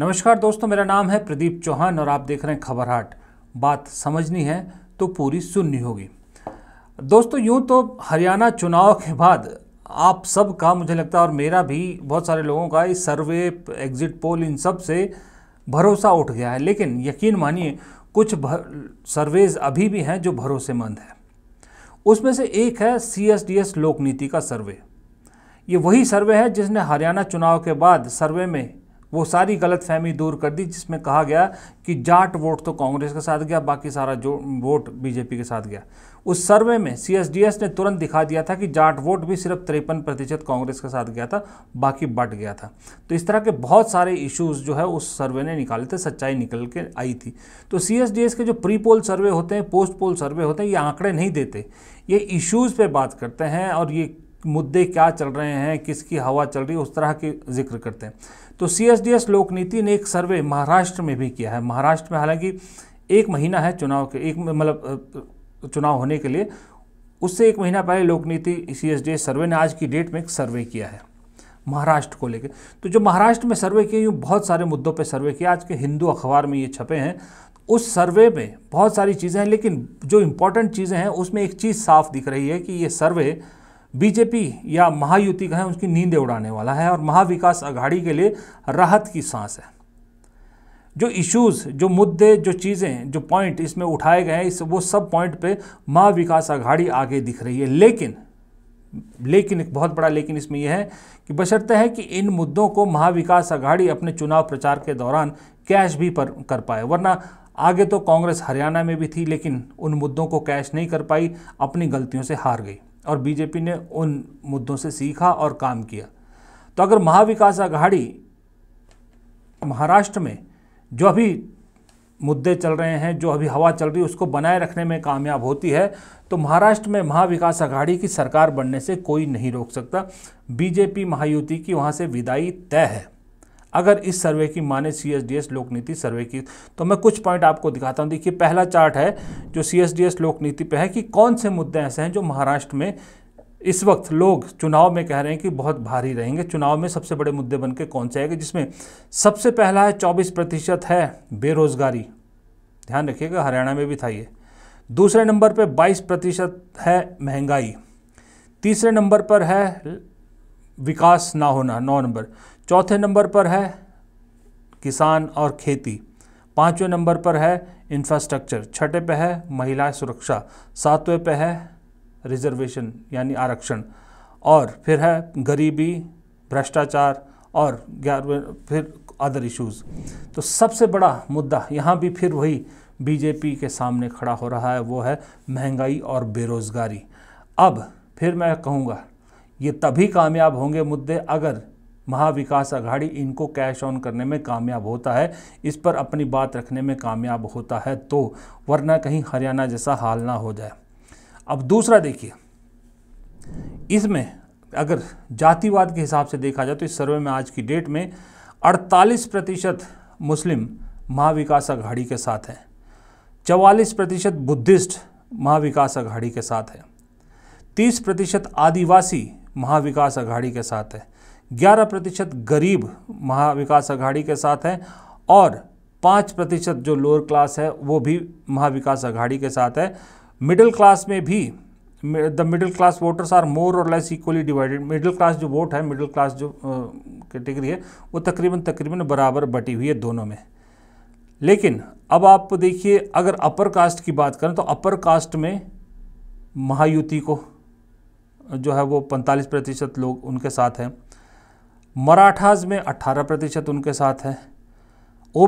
नमस्कार दोस्तों मेरा नाम है प्रदीप चौहान और आप देख रहे हैं खबर हाट बात समझनी है तो पूरी सुननी होगी दोस्तों यूँ तो हरियाणा चुनाव के बाद आप सब का मुझे लगता है और मेरा भी बहुत सारे लोगों का इस सर्वे एग्ज़िट पोल इन सब से भरोसा उठ गया है लेकिन यकीन मानिए कुछ सर्वेज अभी भी हैं जो भरोसेमंद हैं उसमें से एक है सी एस डी एस लोक नीति का सर्वे ये वही सर्वे है जिसने हरियाणा चुनाव के बाद सर्वे में वो सारी गलत फहमी दूर कर दी जिसमें कहा गया कि जाट वोट तो कांग्रेस के साथ गया बाकी सारा जो वोट बीजेपी के साथ गया उस सर्वे में सीएसडीएस ने तुरंत दिखा दिया था कि जाट वोट भी सिर्फ तिरपन प्रतिशत कांग्रेस के साथ गया था बाकी बट गया था तो इस तरह के बहुत सारे इश्यूज जो है उस सर्वे ने निकाले थे सच्चाई निकल के आई थी तो सीएसडीएस के जो प्री पोल सर्वे होते हैं पोस्ट पोल सर्वे होते हैं ये आंकड़े नहीं देते ये इश्यूज़ पे बात करते हैं और ये मुद्दे क्या चल रहे हैं किसकी हवा चल रही है उस तरह के जिक्र करते हैं तो सी एस डी एस लोक नीति ने एक सर्वे महाराष्ट्र में भी किया है महाराष्ट्र में हालांकि एक महीना है चुनाव के एक मतलब चुनाव होने के लिए उससे एक महीना पहले Lokniti C S D S survey ने आज की डेट में एक सर्वे किया है महाराष्ट्र को लेकर तो जो महाराष्ट्र में सर्वे किए यूँ बहुत सारे मुद्दों पर सर्वे किया आज के हिंदू अखबार में ये छपे हैं उस सर्वे में बहुत सारी चीज़ें हैं लेकिन जो इम्पोर्टेंट चीज़ें हैं उसमें एक चीज़ साफ दिख रही है कि ये सर्वे बीजेपी या महायुति का है उसकी नींदें उड़ाने वाला है और महाविकास अघाड़ी के लिए राहत की सांस है जो इश्यूज़ जो मुद्दे जो चीज़ें जो पॉइंट इसमें उठाए गए हैं इस वो सब पॉइंट पे महाविकास अघाड़ी आगे दिख रही है लेकिन लेकिन एक बहुत बड़ा लेकिन इसमें यह है कि बशर्ते है कि इन मुद्दों को महाविकास अघाड़ी अपने चुनाव प्रचार के दौरान कैश भी पर कर पाए वरना आगे तो कांग्रेस हरियाणा में भी थी लेकिन उन मुद्दों को कैश नहीं कर पाई अपनी गलतियों से हार गई और बीजेपी ने उन मुद्दों से सीखा और काम किया तो अगर महाविकास आघाड़ी महाराष्ट्र में जो अभी मुद्दे चल रहे हैं जो अभी हवा चल रही है उसको बनाए रखने में कामयाब होती है तो महाराष्ट्र में महाविकास आघाड़ी की सरकार बनने से कोई नहीं रोक सकता बीजेपी महायुति की वहाँ से विदाई तय है अगर इस सर्वे की माने सी एस डी एस लोक नीति सर्वे की तो मैं कुछ पॉइंट आपको दिखाता हूँ देखिए पहला चार्ट है जो सी एस डी एस लोक नीति पे है कि कौन से मुद्दे ऐसे हैं जो महाराष्ट्र में इस वक्त लोग चुनाव में कह रहे हैं कि बहुत भारी रहेंगे चुनाव में सबसे बड़े मुद्दे बन के कौन से आएंगे जिसमें सबसे पहला है चौबीस प्रतिशत है बेरोज़गारी ध्यान रखिएगा हरियाणा में भी था ये दूसरे नंबर पर बाईस प्रतिशत है महंगाई तीसरे नंबर पर है विकास ना होना नौ नंबर चौथे नंबर पर है किसान और खेती पाँचवें नंबर पर है इंफ्रास्ट्रक्चर छठे पे है महिला सुरक्षा सातवें पे है रिजर्वेशन यानी आरक्षण और फिर है गरीबी भ्रष्टाचार और ग्यारहवें फिर अदर इश्यूज़ तो सबसे बड़ा मुद्दा यहाँ भी फिर वही बीजेपी के सामने खड़ा हो रहा है वो है महंगाई और बेरोज़गारी अब फिर मैं कहूँगा ये तभी कामयाब होंगे मुद्दे अगर महाविकास आघाड़ी इनको कैश ऑन करने में कामयाब होता है इस पर अपनी बात रखने में कामयाब होता है तो वरना कहीं हरियाणा जैसा हाल ना हो जाए अब दूसरा देखिए इसमें अगर जातिवाद के हिसाब से देखा जाए तो इस सर्वे में आज की डेट में 48 प्रतिशत मुस्लिम महाविकास आघाड़ी के साथ हैं चवालीस प्रतिशत बुद्धिस्ट महाविकास आघाड़ी के साथ है तीस प्रतिशत आदिवासी महाविकास आघाड़ी के साथ है ग्यारह प्रतिशत गरीब महाविकास आघाड़ी के साथ है और पाँच प्रतिशत जो लोअर क्लास है वो भी महाविकास आघाड़ी के साथ है मिडिल क्लास में भी the middle class voters are more or less equally divided middle class जो वोट है मिडिल क्लास जो कैटेगरी है वो तकरीबन तकरीबन बराबर बटी हुई है दोनों में लेकिन अब आप देखिए अगर अपर कास्ट की बात करें तो अपर कास्ट में महायुति को जो है वो पैंतालीस प्रतिशत लोग उनके साथ हैं मराठाज में अट्ठारह प्रतिशत उनके साथ है ओ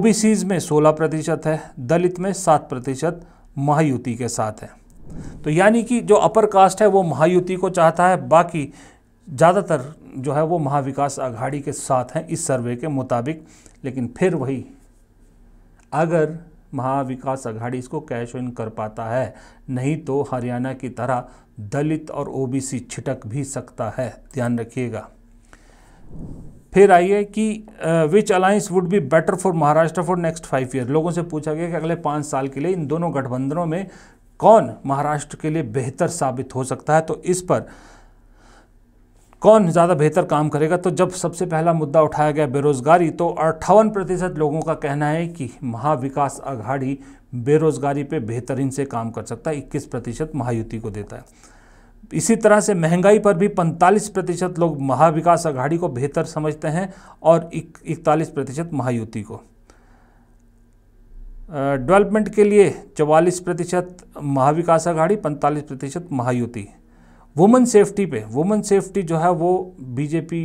में सोलह प्रतिशत है दलित में सात प्रतिशत महायुति के साथ है तो यानी कि जो अपर कास्ट है वो महायुति को चाहता है बाकी ज़्यादातर जो है वो महाविकास आघाड़ी के साथ हैं इस सर्वे के मुताबिक लेकिन फिर वही अगर महाविकास आघाड़ी इसको कैश इन कर पाता है नहीं तो हरियाणा की तरह दलित और ओबीसी छिटक भी सकता है ध्यान रखिएगा फिर आइए कि which alliance would be better for Maharashtra for next five year लोगों से पूछा गया कि अगले पाँच साल के लिए इन दोनों गठबंधनों में कौन महाराष्ट्र के लिए बेहतर साबित हो सकता है तो इस पर कौन ज़्यादा बेहतर काम करेगा तो जब सबसे पहला मुद्दा उठाया गया बेरोज़गारी तो अट्ठावन प्रतिशत लोगों का कहना है कि महाविकास आघाड़ी बेरोज़गारी पे बेहतरीन से काम कर सकता है इक्कीस प्रतिशत महायुति को देता है इसी तरह से महंगाई पर भी 45 प्रतिशत लोग महाविकास आघाड़ी को बेहतर समझते हैं और इकतालीस प्रतिशत महायुति को डेवलपमेंट के लिए चवालीस प्रतिशत महाविकास आघाड़ी पैंतालीस प्रतिशत महायुति वुमेन सेफ्टी पे वुमेन सेफ्टी जो है वो बीजेपी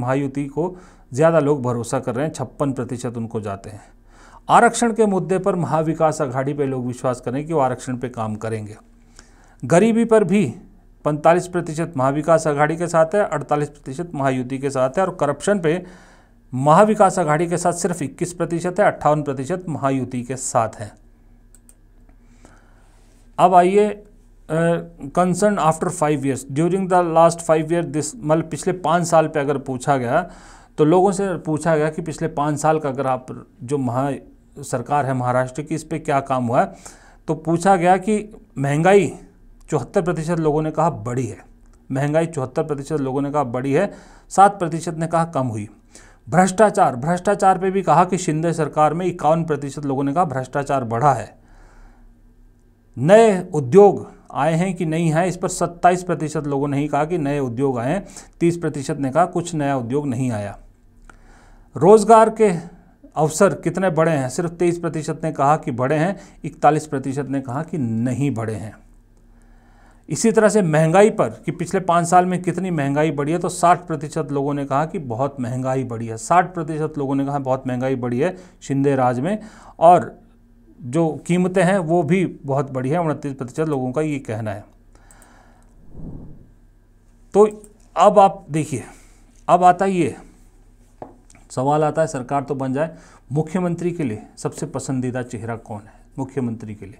महायुति को ज़्यादा लोग भरोसा कर रहे हैं छप्पन प्रतिशत उनको जाते हैं आरक्षण के मुद्दे पर महाविकास आघाड़ी पे लोग विश्वास करें कि वो आरक्षण पे काम करेंगे गरीबी पर भी 45 प्रतिशत महाविकास आघाड़ी के साथ है 48 प्रतिशत महायुति के साथ है और करप्शन पे महाविकास आघाड़ी के साथ सिर्फ 21 प्रतिशत है अट्ठावन प्रतिशत महायुति के साथ है अब आइए concern after five years during the last five year this मतलब पिछले पाँच साल पे अगर पूछा गया तो लोगों से पूछा गया कि पिछले पाँच साल का अगर आप जो महा सरकार है महाराष्ट्र की इस पर क्या काम हुआ है तो पूछा गया कि महंगाई चौहत्तर प्रतिशत लोगों ने कहा बड़ी है महंगाई चौहत्तर प्रतिशत लोगों ने कहा बड़ी है सात प्रतिशत ने कहा कम हुई भ्रष्टाचार भ्रष्टाचार पे भी कहा कि शिंदे सरकार में इक्यावन प्रतिशत लोगों ने कहा भ्रष्टाचार बढ़ा है नए उद्योग आए हैं कि नहीं है इस पर 27 प्रतिशत लोगों ने ही कहा कि नए उद्योग आए हैं तीस प्रतिशत ने कहा कुछ नया उद्योग नहीं आया रोज़गार के अवसर कितने बड़े हैं सिर्फ तेईस प्रतिशत ने कहा कि बड़े हैं इकतालीस प्रतिशत ने कहा कि नहीं बढ़े हैं इसी तरह से महंगाई पर कि पिछले पाँच साल में कितनी महंगाई बढ़ी है तो साठ प्रतिशत लोगों ने कहा कि बहुत महंगाई बढ़ी है साठ प्रतिशत लोगों ने कहा बहुत महंगाई बढ़ी है शिंदे राज में और जो कीमतें हैं वो भी बहुत बड़ी है उनतीस प्रतिशत लोगों का ये कहना है तो अब आप देखिए अब आता ये सवाल आता है सरकार तो बन जाए मुख्यमंत्री के लिए सबसे पसंदीदा चेहरा कौन है मुख्यमंत्री के लिए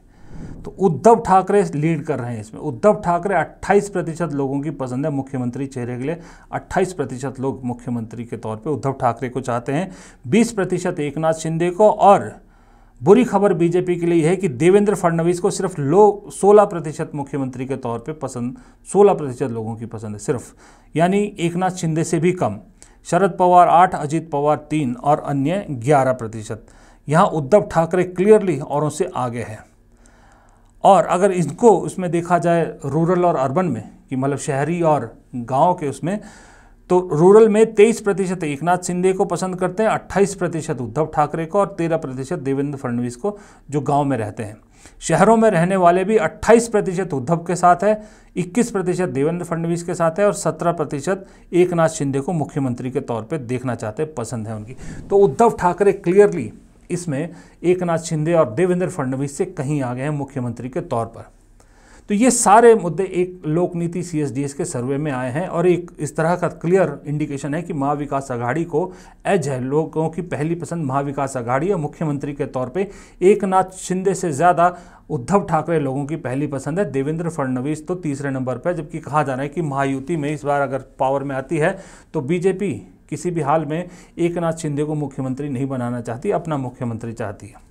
तो उद्धव ठाकरे लीड कर रहे हैं इसमें उद्धव ठाकरे 28 प्रतिशत लोगों की पसंद है मुख्यमंत्री चेहरे के लिए 28 प्रतिशत लोग मुख्यमंत्री के तौर पे उद्धव ठाकरे को चाहते हैं 20 प्रतिशत एक शिंदे को और बुरी खबर बीजेपी के लिए है कि देवेंद्र फडणवीस को सिर्फ लो 16 प्रतिशत मुख्यमंत्री के तौर पे पसंद 16 प्रतिशत लोगों की पसंद है सिर्फ यानी एकनाथ शिंदे से भी कम शरद पवार आठ अजीत पवार तीन और अन्य ग्यारह प्रतिशत यहाँ उद्धव ठाकरे क्लियरली औरों से आगे हैं और अगर इनको उसमें देखा जाए रूरल और अर्बन में कि मतलब शहरी और गाँव के उसमें तो रूरल में 23 प्रतिशत एक नाथ शिंदे को पसंद करते हैं 28 प्रतिशत उद्धव ठाकरे को और 13 प्रतिशत देवेंद्र फडणवीस को जो गांव में रहते हैं शहरों में रहने वाले भी 28 प्रतिशत उद्धव के साथ है 21 प्रतिशत देवेंद्र फडणवीस के साथ है और 17 प्रतिशत एक नाथ शिंदे को मुख्यमंत्री के तौर पर देखना चाहते हैं पसंद है उनकी तो उद्धव ठाकरे क्लियरली इसमें एक नाथ शिंदे और देवेंद्र फडणवीस से कहीं आ गए हैं मुख्यमंत्री के तौर पर तो ये सारे मुद्दे एक लोक नीति सी के सर्वे में आए हैं और एक इस तरह का क्लियर इंडिकेशन है कि महाविकास आघाड़ी को एज है लोगों की पहली पसंद महाविकास आघाड़ी और मुख्यमंत्री के तौर पे एकनाथ शिंदे से ज़्यादा उद्धव ठाकरे लोगों की पहली पसंद है देवेंद्र फडणवीस तो तीसरे नंबर पर जबकि कहा जा रहा है कि महायुति में इस बार अगर पावर में आती है तो बीजेपी किसी भी हाल में एक नाथ शिंदे को मुख्यमंत्री नहीं बनाना चाहती अपना मुख्यमंत्री चाहती है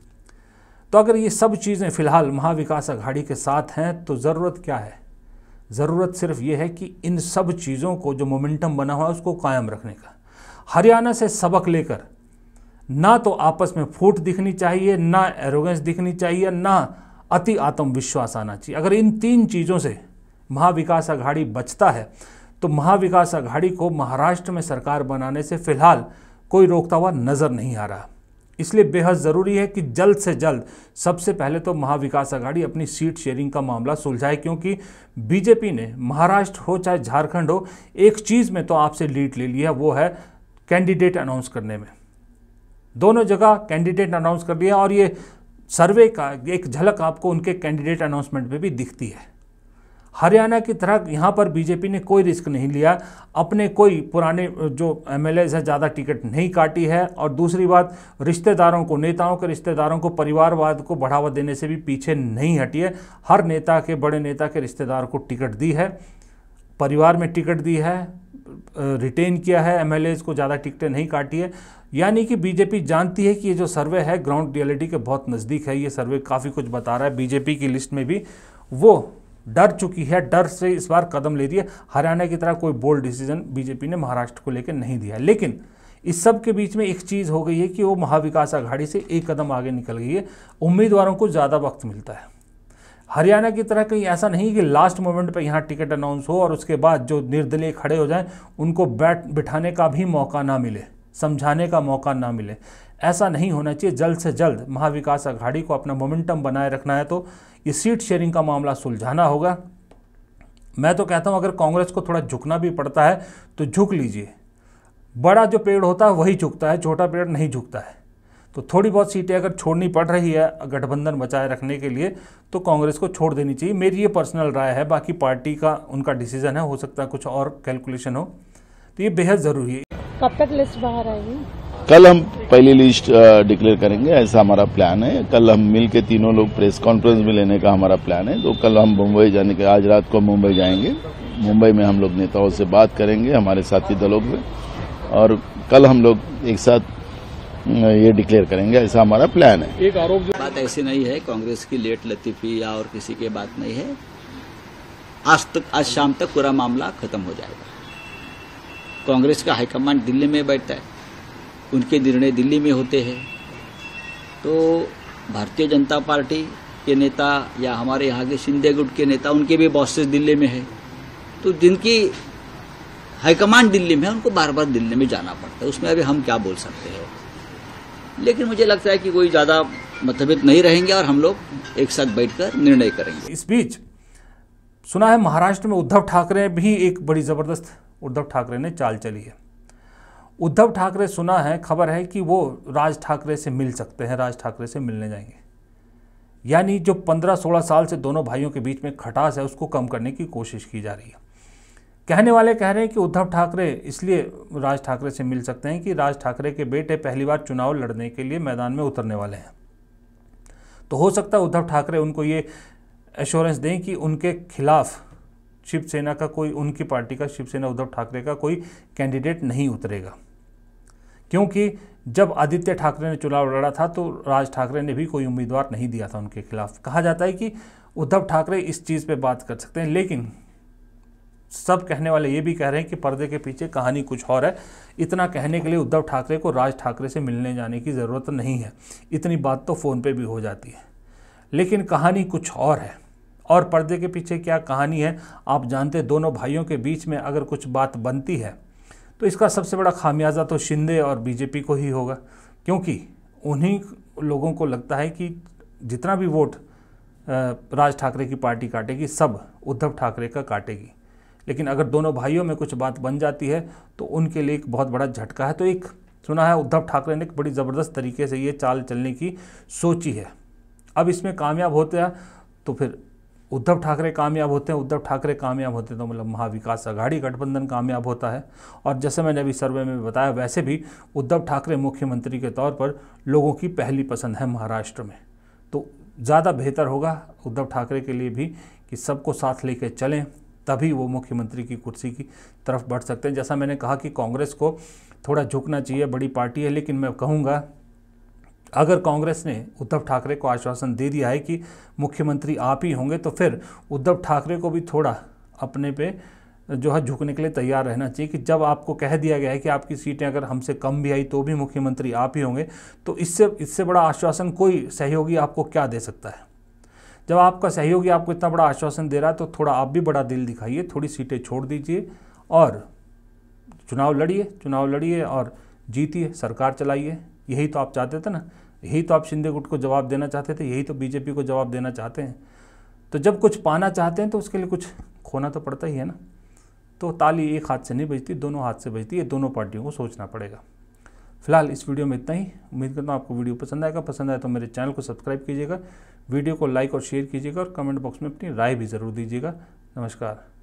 तो अगर ये सब चीज़ें फ़िलहाल महाविकास अघाड़ी के साथ हैं तो ज़रूरत क्या है ज़रूरत सिर्फ ये है कि इन सब चीज़ों को जो मोमेंटम बना हुआ है उसको कायम रखने का हरियाणा से सबक लेकर ना तो आपस में फूट दिखनी चाहिए ना एरोगेंस दिखनी चाहिए ना अति आत्मविश्वास आना चाहिए अगर इन तीन चीज़ों से महाविकास अघाड़ी बचता है तो महाविकास अघाड़ी को महाराष्ट्र में सरकार बनाने से फिलहाल कोई रोकता हुआ नज़र नहीं आ रहा इसलिए बेहद ज़रूरी है कि जल्द से जल्द सबसे पहले तो महाविकास आघाड़ी अपनी सीट शेयरिंग का मामला सुलझाए क्योंकि बीजेपी ने महाराष्ट्र हो चाहे झारखंड हो एक चीज़ में तो आपसे लीड ले लिया है वो है कैंडिडेट अनाउंस करने में दोनों जगह कैंडिडेट अनाउंस कर दिया और ये सर्वे का एक झलक आपको उनके कैंडिडेट अनाउंसमेंट में भी दिखती है हरियाणा की तरह यहाँ पर बीजेपी ने कोई रिस्क नहीं लिया अपने कोई पुराने जो एम एल हैं ज़्यादा टिकट नहीं काटी है और दूसरी बात रिश्तेदारों को नेताओं के रिश्तेदारों को परिवारवाद को बढ़ावा देने से भी पीछे नहीं हटी है हर नेता के बड़े नेता के रिश्तेदार को टिकट दी है परिवार में टिकट दी है रिटेन किया है एम को ज़्यादा टिकटें नहीं काटी है यानी कि बीजेपी जानती है कि ये जो सर्वे है ग्राउंड रियलिटी के बहुत नज़दीक है ये सर्वे काफ़ी कुछ बता रहा है बीजेपी की लिस्ट में भी वो डर चुकी है डर से इस बार कदम ले रही है हरियाणा की तरह कोई बोल्ड डिसीजन बीजेपी ने महाराष्ट्र को लेकर नहीं दिया लेकिन इस सब के बीच में एक चीज़ हो गई है कि वो महाविकास आघाड़ी से एक कदम आगे निकल गई है उम्मीदवारों को ज़्यादा वक्त मिलता है हरियाणा की तरह कहीं ऐसा नहीं कि लास्ट मोमेंट पर यहाँ टिकट अनाउंस हो और उसके बाद जो निर्दलीय खड़े हो जाएं उनको बैठ बिठाने का भी मौका ना मिले समझाने का मौका ना मिले ऐसा नहीं होना चाहिए जल्द से जल्द महाविकास आघाड़ी को अपना मोमेंटम बनाए रखना है तो ये सीट शेयरिंग का मामला सुलझाना होगा मैं तो कहता हूं अगर कांग्रेस को थोड़ा झुकना भी पड़ता है तो झुक लीजिए बड़ा जो पेड़ होता है वही झुकता है छोटा पेड़ नहीं झुकता है तो थोड़ी बहुत सीटें अगर छोड़नी पड़ रही है गठबंधन बचाए रखने के लिए तो कांग्रेस को छोड़ देनी चाहिए मेरी ये पर्सनल राय है बाकी पार्टी का उनका डिसीजन है हो सकता है कुछ और कैलकुलेशन हो तो ये बेहद ज़रूरी है कब तक लिस्ट बाहर आएगी कल हम पहली लिस्ट डिक्लेयर करेंगे ऐसा हमारा प्लान है कल हम मिल के तीनों लोग प्रेस कॉन्फ्रेंस में लेने का हमारा प्लान है तो कल हम मुंबई जाने के आज रात को मुंबई जाएंगे मुंबई में हम लोग नेताओं से बात करेंगे हमारे साथी दलों से और कल हम लोग एक साथ ये डिक्लेयर करेंगे ऐसा हमारा प्लान है एक आरोप बात ऐसी नहीं है कांग्रेस की लेट लतीफी या और किसी की बात नहीं है आज तक आज शाम तक पूरा मामला खत्म हो जाएगा कांग्रेस का हाईकमांड दिल्ली में बैठता है उनके निर्णय दिल्ली में होते हैं तो भारतीय जनता पार्टी के नेता या हमारे यहाँ के शिंदे गुट के नेता उनके भी बॉसेस दिल्ली में है तो जिनकी हाईकमांड दिल्ली में है उनको बार बार दिल्ली में जाना पड़ता है उसमें अभी हम क्या बोल सकते हैं लेकिन मुझे लगता है कि कोई ज़्यादा मतभेद नहीं रहेंगे और हम लोग एक साथ बैठकर निर्णय करेंगे इस बीच सुना है महाराष्ट्र में उद्धव ठाकरे भी एक बड़ी ज़बरदस्त उद्धव ठाकरे ने चाल चली है उद्धव ठाकरे सुना है खबर है कि वो राज ठाकरे से मिल सकते हैं राज ठाकरे से मिलने जाएंगे यानी जो 15-16 साल से दोनों भाइयों के बीच में खटास है उसको कम करने की कोशिश की जा रही है कहने वाले कह रहे हैं कि उद्धव ठाकरे इसलिए राज ठाकरे से मिल सकते हैं कि राज ठाकरे के बेटे पहली बार चुनाव लड़ने के लिए मैदान में उतरने वाले हैं तो हो सकता है उद्धव ठाकरे उनको ये एश्योरेंस दें कि उनके खिलाफ शिवसेना का कोई उनकी पार्टी का शिवसेना उद्धव ठाकरे का कोई कैंडिडेट नहीं उतरेगा क्योंकि जब आदित्य ठाकरे ने चुनाव लड़ा था तो राज ठाकरे ने भी कोई उम्मीदवार नहीं दिया था उनके खिलाफ कहा जाता है कि उद्धव ठाकरे इस चीज़ पे बात कर सकते हैं लेकिन सब कहने वाले ये भी कह रहे हैं कि पर्दे के पीछे कहानी कुछ और है इतना कहने के लिए उद्धव ठाकरे को राज ठाकरे से मिलने जाने की ज़रूरत नहीं है इतनी बात तो फ़ोन पे भी हो जाती है लेकिन कहानी कुछ और है और पर्दे के पीछे क्या कहानी है आप जानते दोनों भाइयों के बीच में अगर कुछ बात बनती है तो इसका सबसे बड़ा खामियाजा तो शिंदे और बीजेपी को ही होगा क्योंकि उन्हीं लोगों को लगता है कि जितना भी वोट राज ठाकरे की पार्टी काटेगी सब उद्धव ठाकरे का काटेगी लेकिन अगर दोनों भाइयों में कुछ बात बन जाती है तो उनके लिए एक बहुत बड़ा झटका है तो एक सुना है उद्धव ठाकरे ने बड़ी ज़बरदस्त तरीके से ये चाल चलने की सोची है अब इसमें कामयाब होते हैं तो फिर उद्धव ठाकरे कामयाब होते हैं उद्धव ठाकरे कामयाब होते हैं तो मतलब महाविकास आघाड़ी गठबंधन कामयाब होता है और जैसे मैंने अभी सर्वे में बताया वैसे भी उद्धव ठाकरे मुख्यमंत्री के तौर पर लोगों की पहली पसंद है महाराष्ट्र में तो ज़्यादा बेहतर होगा उद्धव ठाकरे के लिए भी कि सबको साथ कर चलें तभी वो मुख्यमंत्री की कुर्सी की तरफ बढ़ सकते हैं जैसा मैंने कहा कि कांग्रेस को थोड़ा झुकना चाहिए बड़ी पार्टी है लेकिन मैं कहूँगा अगर कांग्रेस ने उद्धव ठाकरे को आश्वासन दे दिया है कि मुख्यमंत्री आप ही होंगे तो फिर उद्धव ठाकरे को भी थोड़ा अपने पे जो है झुकने के लिए तैयार रहना चाहिए कि जब आपको कह दिया गया है कि आपकी सीटें अगर हमसे कम भी आई तो भी मुख्यमंत्री आप ही होंगे तो इससे इससे बड़ा आश्वासन कोई सहयोगी आपको क्या दे सकता है जब आपका सहयोगी आपको इतना बड़ा आश्वासन दे रहा है तो थोड़ा आप भी बड़ा दिल दिखाइए थोड़ी सीटें छोड़ दीजिए और चुनाव लड़िए चुनाव लड़िए और जीतिए सरकार चलाइए यही तो आप चाहते थे ना यही तो आप शिंदे गुट को जवाब देना चाहते थे यही तो बीजेपी को जवाब देना चाहते हैं तो जब कुछ पाना चाहते हैं तो उसके लिए कुछ खोना तो पड़ता ही है ना तो ताली एक हाथ से नहीं बजती दोनों हाथ से बजती है दोनों पार्टियों को सोचना पड़ेगा फिलहाल इस वीडियो में इतना ही उम्मीद करता हूँ आपको वीडियो पसंद आएगा पसंद आए तो मेरे चैनल को सब्सक्राइब कीजिएगा वीडियो को लाइक और शेयर कीजिएगा और कमेंट बॉक्स में अपनी राय भी ज़रूर दीजिएगा नमस्कार